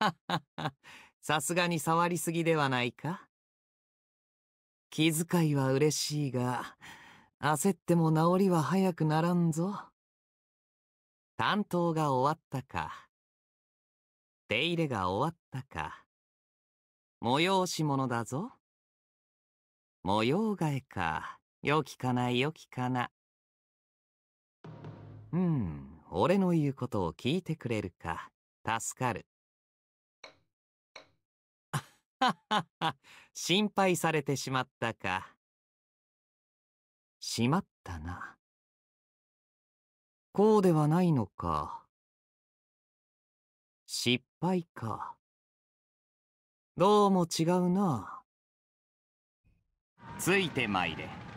さすがに触りすぎではないか気遣いは嬉しいが、焦っても治りは早くならんぞ。担当が終わったか、手入れが終わったか、催し物だぞ。模様替えか、よきかなよきかな。うん、俺の言うことを聞いてくれるか、助かる。心配されてしまったか。しまったな。こうではないのか。失敗か。どうも違うな。ついてまいれ。